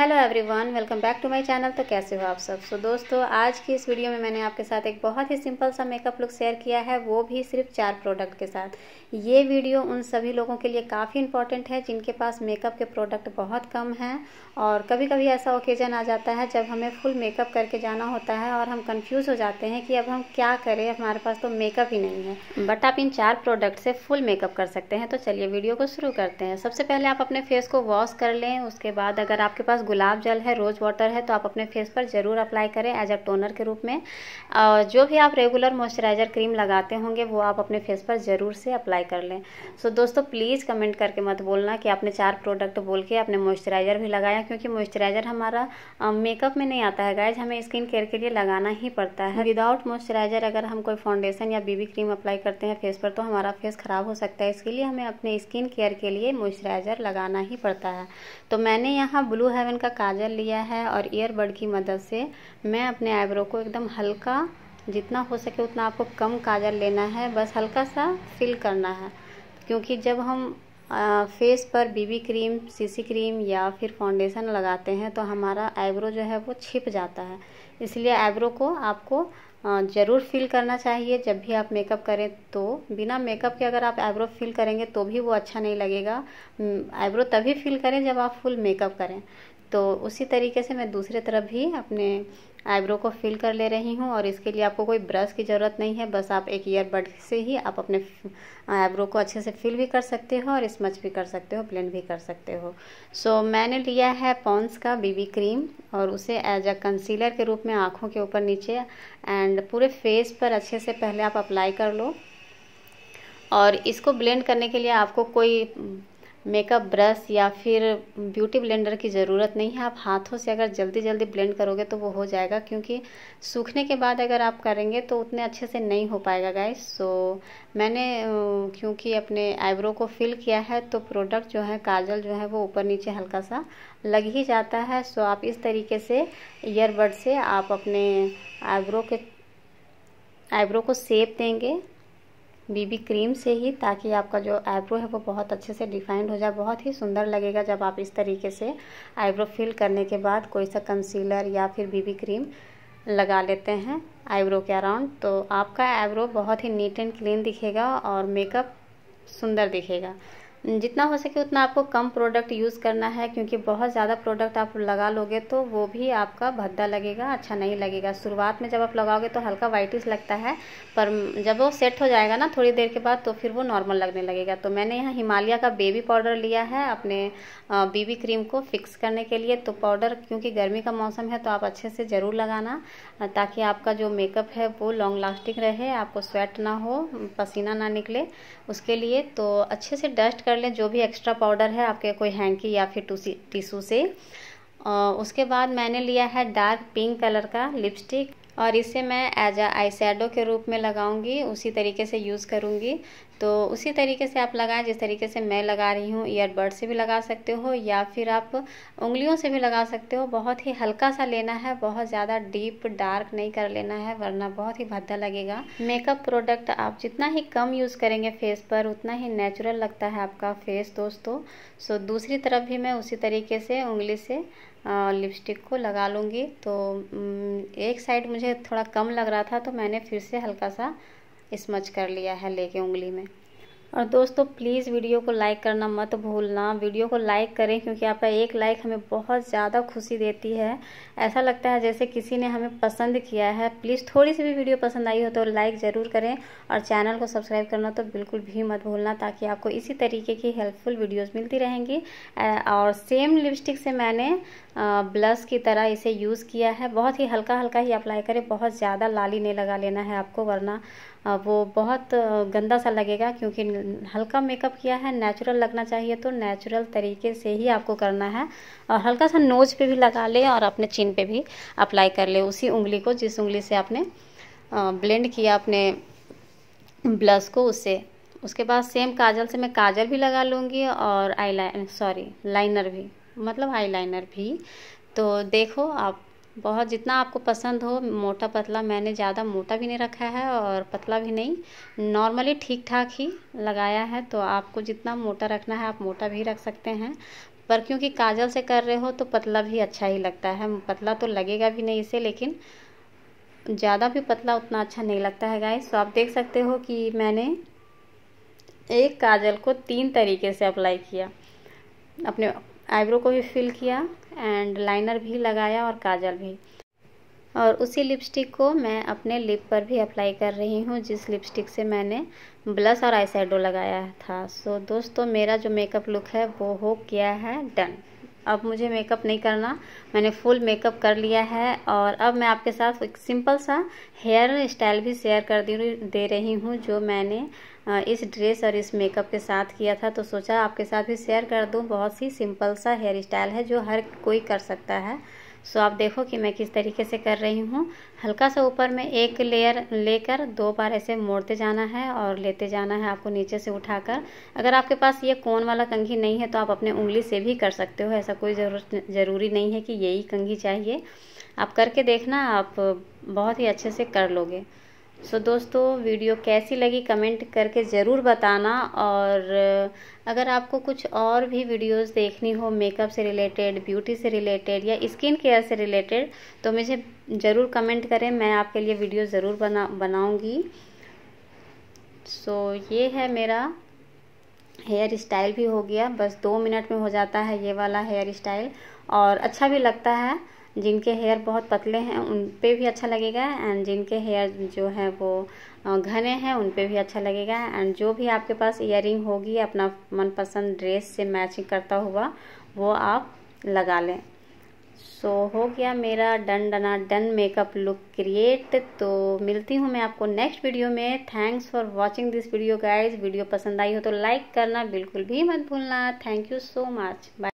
hello everyone welcome back to my channel तो कैसे हो आप सब सो so, दोस्तों आज की इस वीडियो में मैंने आपके साथ एक बहुत ही सिंपल सा मेकअप लुक शेयर किया है वो भी सिर्फ चार प्रोडक्ट के साथ ये वीडियो उन सभी लोगों के लिए काफ़ी इंपॉर्टेंट है जिनके पास मेकअप के प्रोडक्ट बहुत कम हैं और कभी कभी ऐसा ओकेजन आ जाता है जब हमें फुल मेकअप करके जाना होता है और हम कन्फ्यूज़ हो जाते हैं कि अब हम क्या करें हमारे पास तो मेकअप ही नहीं है बट आप इन चार प्रोडक्ट से फुल मेकअप कर सकते हैं तो चलिए वीडियो को शुरू करते हैं सबसे पहले आप अपने फेस को वॉश कर लें उसके बाद अगर आपके पास गुलाब जल है रोज़ वाटर है तो आप अपने फेस पर ज़रूर अप्लाई करें एज अ टोनर के रूप में और जो भी आप रेगुलर मॉइस्चराइज़र क्रीम लगाते होंगे वो आप अपने फेस पर ज़रूर से अप्लाई कर लें सो so, दोस्तों प्लीज़ कमेंट करके मत बोलना कि आपने चार प्रोडक्ट बोल के आपने मॉइस्चराइज़र भी लगाया क्योंकि मॉइस्चराइज़र हमारा मेकअप में नहीं आता है गाइज हमें स्किन केयर के लिए लगाना ही पड़ता है विदाउट मॉइस्चराइज़र अगर हम कोई फाउंडेशन या बीबी क्रीम अप्लाई करते हैं फेस पर तो हमारा फेस ख़राब हो सकता है इसके लिए हमें अपने स्किन केयर के लिए मॉइस्चराइज़र लगाना ही पड़ता है तो मैंने यहाँ ब्लू हेवन सेवन का काजल लिया है और ईयरबड की मदद से मैं अपने आईब्रो को एकदम हल्का जितना हो सके उतना आपको कम काजल लेना है बस हल्का सा फिल करना है क्योंकि जब हम आ, फेस पर बीबी क्रीम सीसी क्रीम या फिर फाउंडेशन लगाते हैं तो हमारा आईब्रो जो है वो छिप जाता है इसलिए आईब्रो को आपको ज़रूर फिल करना चाहिए जब भी आप मेकअप करें तो बिना मेकअप के अगर आप आईब्रो फिल करेंगे तो भी वो अच्छा नहीं लगेगा आईब्रो तभी फिल करें जब आप फुल मेकअप करें तो उसी तरीके से मैं दूसरे तरफ भी अपने आईब्रो को फिल कर ले रही हूँ और इसके लिए आपको कोई ब्रश की ज़रूरत नहीं है बस आप एक ईयरबड से ही आप अपने आईब्रो को अच्छे से फिल भी कर सकते हो और स्मच भी कर सकते हो ब्लेंड भी कर सकते हो सो so, मैंने लिया है पॉन्स का बीबी क्रीम और उसे एज अ कंसीलर के रूप में आँखों के ऊपर नीचे एंड पूरे फेस पर अच्छे से पहले आप अप्लाई कर लो और इसको ब्लेंड करने के लिए आपको कोई मेकअप ब्रश या फिर ब्यूटी ब्लेंडर की ज़रूरत नहीं है आप हाथों से अगर जल्दी जल्दी ब्लेंड करोगे तो वो हो जाएगा क्योंकि सूखने के बाद अगर आप करेंगे तो उतने अच्छे से नहीं हो पाएगा गाइस सो मैंने क्योंकि अपने आईब्रो को फिल किया है तो प्रोडक्ट जो है काजल जो है वो ऊपर नीचे हल्का सा लग ही जाता है सो आप इस तरीके से ईयरबड से आप अपने आईब्रो के आईब्रो को सेप देंगे बीबी क्रीम से ही ताकि आपका जो आईब्रो है वो बहुत अच्छे से डिफाइंड हो जाए बहुत ही सुंदर लगेगा जब आप इस तरीके से आईब्रो फिल करने के बाद कोई सा कंसीलर या फिर बीबी क्रीम लगा लेते हैं आईब्रो के अराउंड तो आपका आईब्रो बहुत ही नीट एंड क्लीन दिखेगा और मेकअप सुंदर दिखेगा जितना हो सके उतना आपको कम प्रोडक्ट यूज़ करना है क्योंकि बहुत ज़्यादा प्रोडक्ट आप लगा लोगे तो वो भी आपका भद्दा लगेगा अच्छा नहीं लगेगा शुरुआत में जब आप लगाओगे तो हल्का वाइटिस लगता है पर जब वो सेट हो जाएगा ना थोड़ी देर के बाद तो फिर वो नॉर्मल लगने लगेगा तो मैंने यहाँ हिमालय का बेबी पाउडर लिया है अपने बीबी क्रीम को फिक्स करने के लिए तो पाउडर क्योंकि गर्मी का मौसम है तो आप अच्छे से ज़रूर लगाना ताकि आपका जो मेकअप है वो लॉन्ग लास्टिंग रहे आपको स्वेट ना हो पसीना ना निकले उसके लिए तो अच्छे से डस्ट कर लें जो भी एक्स्ट्रा पाउडर है आपके कोई हैंकी या फिर टिशू से और उसके बाद मैंने लिया है डार्क पिंक कलर का लिपस्टिक और इसे मैं एज अ आई के रूप में लगाऊंगी उसी तरीके से यूज़ करूंगी तो उसी तरीके से आप लगाएं जिस तरीके से मैं लगा रही हूँ ईयरबड से भी लगा सकते हो या फिर आप उंगलियों से भी लगा सकते हो बहुत ही हल्का सा लेना है बहुत ज़्यादा डीप डार्क नहीं कर लेना है वरना बहुत ही भद्दा लगेगा मेकअप प्रोडक्ट आप जितना ही कम यूज़ करेंगे फेस पर उतना ही नेचुरल लगता है आपका फेस दोस्तों सो दूसरी तरफ भी मैं उसी तरीके से उंगली से लिपस्टिक को लगा लूँगी तो एक साइड मुझे थोड़ा कम लग रहा था तो मैंने फिर से हल्का सा स्मच कर लिया है लेके उंगली में और दोस्तों प्लीज़ वीडियो को लाइक करना मत भूलना वीडियो को लाइक करें क्योंकि आपका एक लाइक हमें बहुत ज़्यादा खुशी देती है ऐसा लगता है जैसे किसी ने हमें पसंद किया है प्लीज़ थोड़ी सी भी वीडियो पसंद आई हो तो लाइक ज़रूर करें और चैनल को सब्सक्राइब करना तो बिल्कुल भी मत भूलना ताकि आपको इसी तरीके की हेल्पफुल वीडियोज़ मिलती रहेंगी और सेम लिपस्टिक से मैंने ब्लश की तरह इसे यूज़ किया है बहुत ही हल्का हल्का ही अप्लाई करें बहुत ज़्यादा लाली नहीं लगा लेना है आपको वरना वो बहुत गंदा सा लगेगा क्योंकि हल्का मेकअप किया है नेचुरल लगना चाहिए तो नेचुरल तरीके से ही आपको करना है और हल्का सा नोज पे भी लगा ले और अपने चिन पे भी अप्लाई कर ले उसी उंगली को जिस उंगली से आपने ब्लेंड किया अपने ब्लश को उससे उसके बाद सेम काजल से मैं काजल भी लगा लूँगी और आई सॉरी लाइनर भी मतलब आई भी तो देखो आप बहुत जितना आपको पसंद हो मोटा पतला मैंने ज़्यादा मोटा भी नहीं रखा है और पतला भी नहीं नॉर्मली ठीक ठाक ही लगाया है तो आपको जितना मोटा रखना है आप मोटा भी रख सकते हैं पर क्योंकि काजल से कर रहे हो तो पतला भी अच्छा ही लगता है पतला तो लगेगा भी नहीं इसे लेकिन ज़्यादा भी पतला उतना अच्छा नहीं लगता है गाइस तो आप देख सकते हो कि मैंने एक काजल को तीन तरीके से अप्लाई किया अपने आईब्रो को भी फिल किया एंड लाइनर भी लगाया और काजल भी और उसी लिपस्टिक को मैं अपने लिप पर भी अप्लाई कर रही हूँ जिस लिपस्टिक से मैंने ब्लश और आई लगाया था सो दोस्तों मेरा जो मेकअप लुक है वो हो गया है डन अब मुझे मेकअप नहीं करना मैंने फुल मेकअप कर लिया है और अब मैं आपके साथ एक सिंपल सा हेयर स्टाइल भी शेयर कर दे दे रही हूँ जो मैंने इस ड्रेस और इस मेकअप के साथ किया था तो सोचा आपके साथ भी शेयर कर दूँ बहुत ही सिंपल सा हेयर स्टाइल है जो हर कोई कर सकता है सो आप देखो कि मैं किस तरीके से कर रही हूँ हल्का सा ऊपर में एक लेयर लेकर दो बार ऐसे मोड़ते जाना है और लेते जाना है आपको नीचे से उठाकर अगर आपके पास ये कोन वाला कंघी नहीं है तो आप अपने उंगली से भी कर सकते हो ऐसा कोई ज़रूरत ज़रूरी नहीं है कि यही कंघी चाहिए आप करके देखना आप बहुत ही अच्छे से कर लोगे सो so, दोस्तों वीडियो कैसी लगी कमेंट करके ज़रूर बताना और अगर आपको कुछ और भी वीडियोस देखनी हो मेकअप से रिलेटेड ब्यूटी से रिलेटेड या स्किन केयर से रिलेटेड तो मुझे ज़रूर कमेंट करें मैं आपके लिए वीडियो ज़रूर बना बनाऊँगी सो so, ये है मेरा हेयर स्टाइल भी हो गया बस दो मिनट में हो जाता है ये वाला हेयर स्टाइल और अच्छा भी लगता है जिनके हेयर बहुत पतले हैं उन पे भी अच्छा लगेगा एंड जिनके हेयर जो है वो घने हैं उन पे भी अच्छा लगेगा एंड जो भी आपके पास इयर होगी अपना मनपसंद ड्रेस से मैचिंग करता हुआ वो आप लगा लें सो so, हो गया मेरा डन डना डन मेकअप लुक क्रिएट तो मिलती हूँ मैं आपको नेक्स्ट वीडियो में thanks for watching this video guys video पसंद आई हो तो लाइक करना बिल्कुल भी मत भूलना thank you so much bye